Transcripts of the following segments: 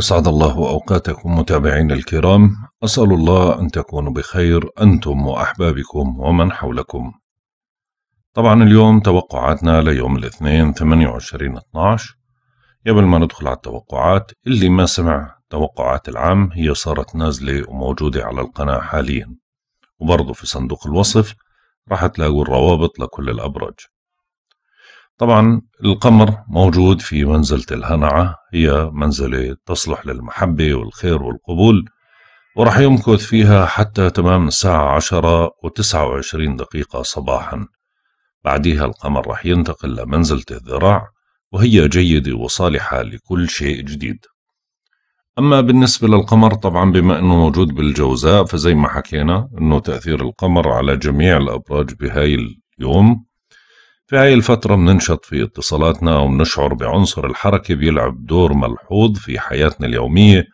أسعد الله أوقاتكم متابعين الكرام أسأل الله أن تكونوا بخير أنتم وأحبابكم ومن حولكم طبعا اليوم توقعاتنا ليوم الاثنين 28 12 قبل ما ندخل على التوقعات اللي ما سمع توقعات العام هي صارت نازلة وموجودة على القناة حاليا وبرضه في صندوق الوصف راح تلاقوا الروابط لكل الأبرج طبعا القمر موجود في منزلة الهنعة هي منزلة تصلح للمحبة والخير والقبول ورح يمكث فيها حتى تمام الساعة عشرة وتسعة وعشرين دقيقة صباحا بعدها القمر رح ينتقل لمنزلة الذراع وهي جيدة وصالحة لكل شيء جديد أما بالنسبة للقمر طبعا بما أنه موجود بالجوزاء فزي ما حكينا أنه تأثير القمر على جميع الأبراج بهاي اليوم في هاي الفترة بننشط في اتصالاتنا وبنشعر بعنصر الحركة بيلعب دور ملحوظ في حياتنا اليومية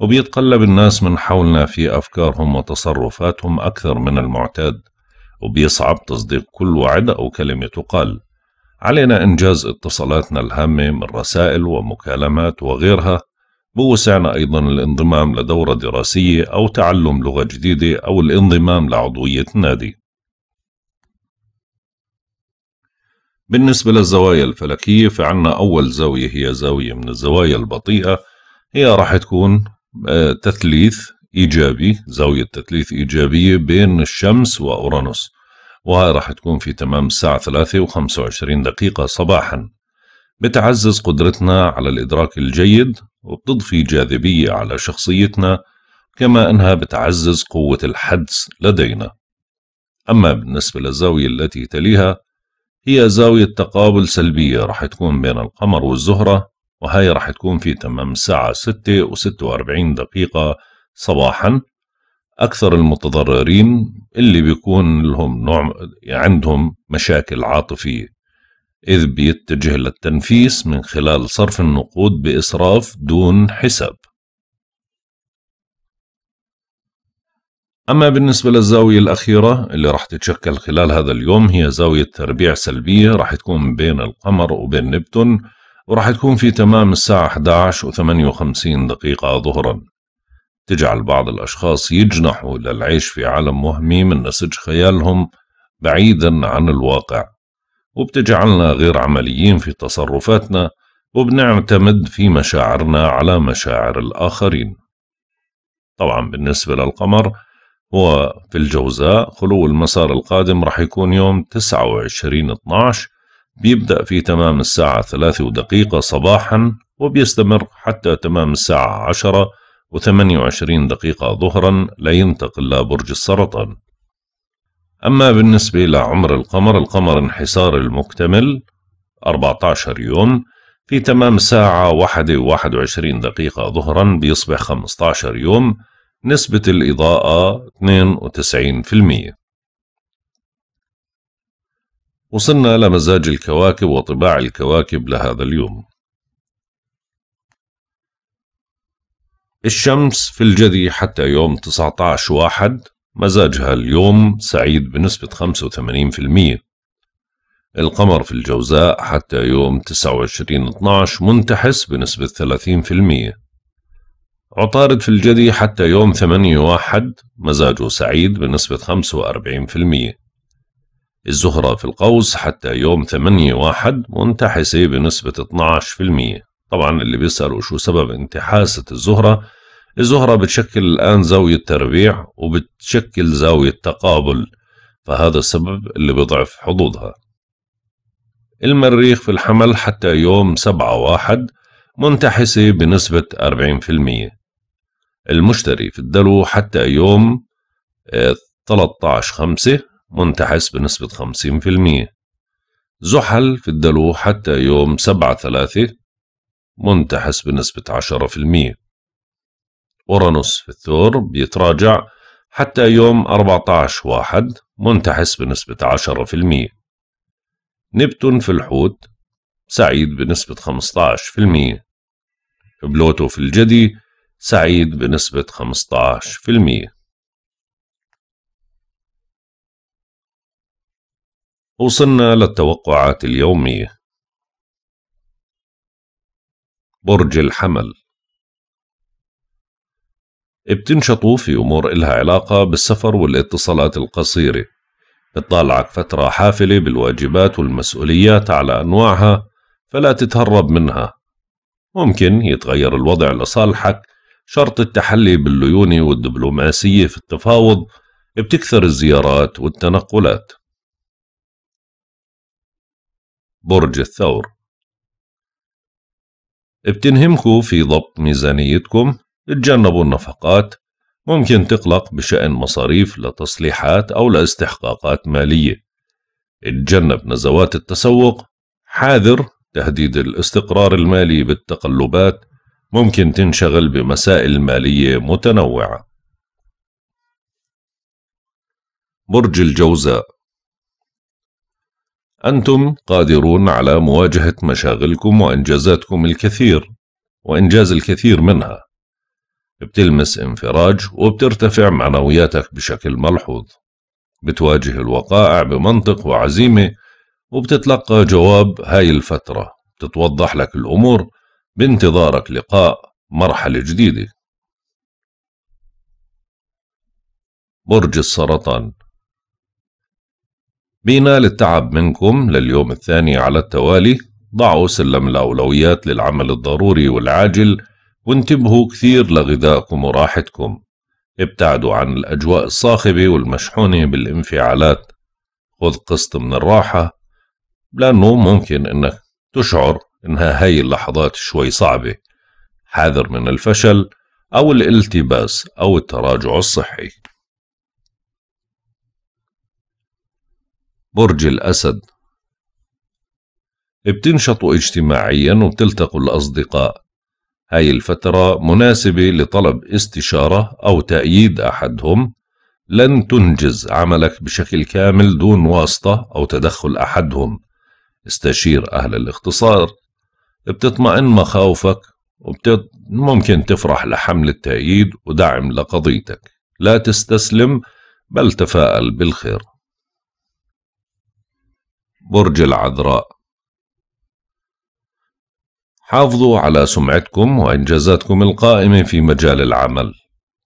وبيتقلب الناس من حولنا في أفكارهم وتصرفاتهم أكثر من المعتاد وبيصعب تصديق كل وعد أو كلمة تقال علينا إنجاز اتصالاتنا الهامة من رسائل ومكالمات وغيرها بوسعنا أيضا الانضمام لدورة دراسية أو تعلم لغة جديدة أو الانضمام لعضوية نادي بالنسبة للزوايا الفلكية فعنا أول زاوية هي زاوية من الزوايا البطيئة هي راح تكون آه، تثليث إيجابي زاوية تثليث إيجابية بين الشمس وأورانوس وهي راح تكون في تمام الساعة 3 و25 دقيقة صباحا بتعزز قدرتنا على الإدراك الجيد وبتضفي جاذبية على شخصيتنا كما أنها بتعزز قوة الحدس لدينا أما بالنسبة للزاوية التي تليها هي زاوية تقابل سلبية راح تكون بين القمر والزهرة وهي راح تكون في تمام الساعة 6 و 46 دقيقة صباحا أكثر المتضررين اللي بيكون لهم نوع عندهم مشاكل عاطفية إذ بيتجه للتنفيس من خلال صرف النقود بإسراف دون حساب أما بالنسبة للزاوية الأخيرة اللي راح تتشكل خلال هذا اليوم هي زاوية تربيع سلبية راح تكون بين القمر وبين نبتون وراح تكون في تمام الساعة 11 و 58 دقيقة ظهرا تجعل بعض الأشخاص يجنحوا للعيش في عالم وهمي من نسج خيالهم بعيدا عن الواقع وبتجعلنا غير عمليين في تصرفاتنا وبنعتمد في مشاعرنا على مشاعر الآخرين طبعا بالنسبة للقمر وفي الجوزاء خلو المسار القادم راح يكون يوم 29 12 بيبدأ في تمام الساعة 3 دقيقة صباحا وبيستمر حتى تمام الساعة 10 و28 دقيقة ظهرا لينتقل لبرج السرطان أما بالنسبة لعمر القمر القمر انحسار المكتمل 14 يوم في تمام ساعه 1 واحدة و21 دقيقة ظهرا بيصبح 15 يوم نسبة الإضاءة 92% وصلنا لمزاج الكواكب وطباع الكواكب لهذا اليوم الشمس في الجدي حتى يوم 19 واحد مزاجها اليوم سعيد بنسبة 85% القمر في الجوزاء حتى يوم 29 12 منتحس بنسبة 30% عطارد في الجدي حتى يوم 8 واحد مزاجه سعيد بنسبة 45% الزهرة في القوس حتى يوم 8 واحد منتحسة بنسبة 12% طبعا اللي بيسألوا شو سبب انتحاسة الزهرة الزهرة بتشكل الآن زاوية تربيع وبتشكل زاوية تقابل فهذا السبب اللي بضعف حظوظها المريخ في الحمل حتى يوم سبعة واحد منتحسة بنسبة 40% المشتري في الدلو حتى يوم 13 آه، 5 منتحس بنسبة 50% زحل في الدلو حتى يوم 7 3 منتحس بنسبة 10% أورانوس في الثور بيتراجع حتى يوم 14 واحد منتحس بنسبة 10% نبتون في الحوت سعيد بنسبة 15% بلوتو في الجدي سعيد بنسبة 15% وصلنا للتوقعات اليومية برج الحمل بتنشطوا في أمور إلها علاقة بالسفر والاتصالات القصيرة بتطالعك فترة حافلة بالواجبات والمسؤوليات على أنواعها فلا تتهرب منها ممكن يتغير الوضع لصالحك شرط التحلي بالليونة والدبلوماسية في التفاوض بتكثر الزيارات والتنقلات برج الثور بتنهمكوا في ضبط ميزانيتكم تجنبوا النفقات ممكن تقلق بشأن مصاريف لتصليحات أو لاستحقاقات مالية اتجنب نزوات التسوق حاذر تهديد الاستقرار المالي بالتقلبات ممكن تنشغل بمسائل مالية متنوعة برج الجوزاء أنتم قادرون على مواجهة مشاغلكم وإنجازاتكم الكثير وإنجاز الكثير منها بتلمس انفراج وبترتفع معنوياتك بشكل ملحوظ بتواجه الوقائع بمنطق وعزيمة وبتتلقى جواب هاي الفترة بتتوضح لك الأمور بانتظارك لقاء مرحلة جديدة برج السرطان بينال التعب منكم لليوم الثاني على التوالي ضعوا سلم الأولويات للعمل الضروري والعاجل وانتبهوا كثير لغذائكم وراحتكم ابتعدوا عن الأجواء الصاخبة والمشحونة بالانفعالات خذ قسط من الراحة لأنه ممكن أنك تشعر إنها هاي اللحظات شوي صعبة حذر من الفشل أو الالتباس أو التراجع الصحي برج الأسد بتنشطوا اجتماعيا وبتلتقوا الأصدقاء هاي الفترة مناسبة لطلب استشارة أو تأييد أحدهم لن تنجز عملك بشكل كامل دون واسطة أو تدخل أحدهم استشير أهل الاختصار بتطمئن مخاوفك وبتط... ممكن تفرح لحملة تأييد ودعم لقضيتك لا تستسلم بل تفاءل بالخير برج العذراء حافظوا على سمعتكم وإنجازاتكم القائمة في مجال العمل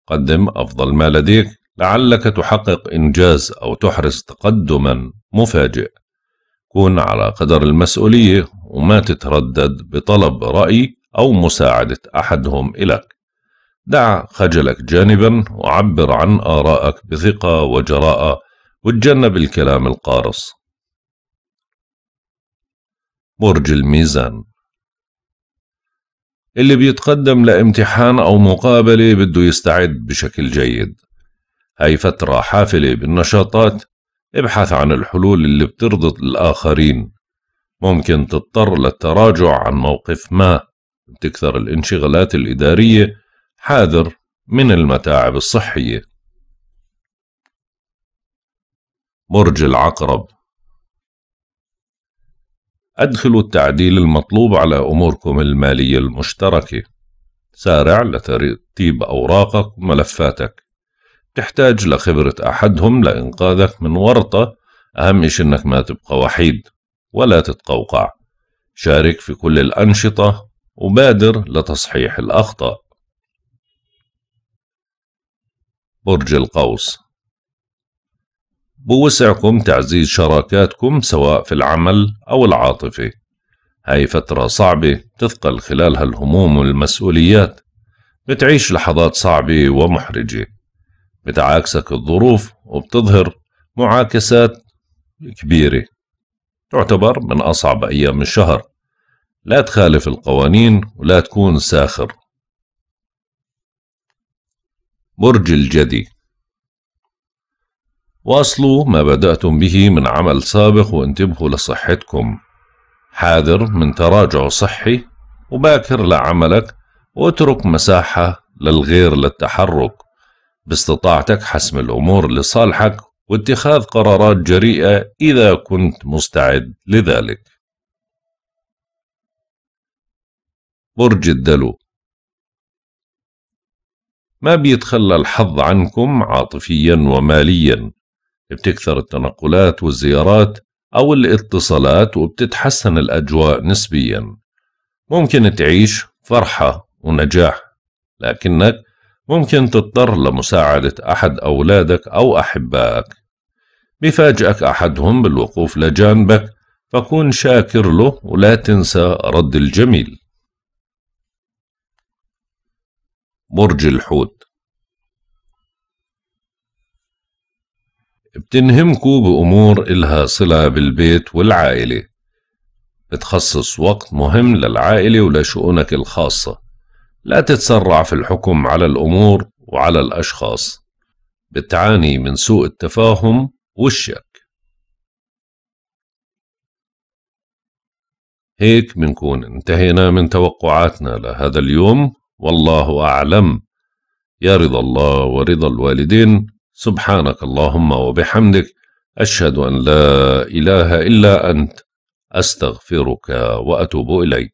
قدم أفضل ما لديك لعلك تحقق إنجاز أو تحرز تقدما مفاجئ كن على قدر المسؤولية وما تتردد بطلب رأي أو مساعدة أحدهم إليك دع خجلك جانبا وعبر عن آرائك بثقة وجراءة وتجنب الكلام القارص برج الميزان اللي بيتقدم لامتحان أو مقابلة بده يستعد بشكل جيد هاي فترة حافلة بالنشاطات ابحث عن الحلول اللي بترضي الآخرين ممكن تضطر للتراجع عن موقف ما تكثر الانشغالات الإدارية حاذر من المتاعب الصحية برج العقرب أدخلوا التعديل المطلوب على أموركم المالية المشتركة سارع لترتيب أوراقك وملفاتك تحتاج لخبرة أحدهم لإنقاذك من ورطة أهم إشي إنك ما تبقى وحيد ولا تتقوقع شارك في كل الأنشطة وبادر لتصحيح الأخطاء برج القوس بوسعكم تعزيز شراكاتكم سواء في العمل أو العاطفة هاي فترة صعبة تثقل خلالها الهموم والمسؤوليات بتعيش لحظات صعبة ومحرجة بتعاكسك الظروف وبتظهر معاكسات كبيرة تعتبر من أصعب أيام الشهر لا تخالف القوانين ولا تكون ساخر برج الجدي واصلوا ما بدأتم به من عمل سابق وانتبهوا لصحتكم حاذر من تراجع صحي وباكر لعملك واترك مساحة للغير للتحرك باستطاعتك حسم الأمور لصالحك واتخاذ قرارات جريئة إذا كنت مستعد لذلك. برج الدلو ما بيتخلى الحظ عنكم عاطفيا وماليا بتكثر التنقلات والزيارات أو الاتصالات وبتتحسن الأجواء نسبيا ممكن تعيش فرحة ونجاح لكنك ممكن تضطر لمساعدة أحد أولادك أو أحبائك بفاجئك أحدهم بالوقوف لجانبك فكون شاكر له ولا تنسى رد الجميل برج الحوت بتنهمكوا بأمور إلها صلة بالبيت والعائلة بتخصص وقت مهم للعائلة ولشؤونك الخاصة لا تتسرع في الحكم على الأمور وعلى الأشخاص بتعاني من سوء التفاهم والشك هيك بنكون انتهينا من توقعاتنا لهذا اليوم والله أعلم يا رضا الله ورضا الوالدين سبحانك اللهم وبحمدك أشهد أن لا إله إلا أنت أستغفرك وأتوب إليك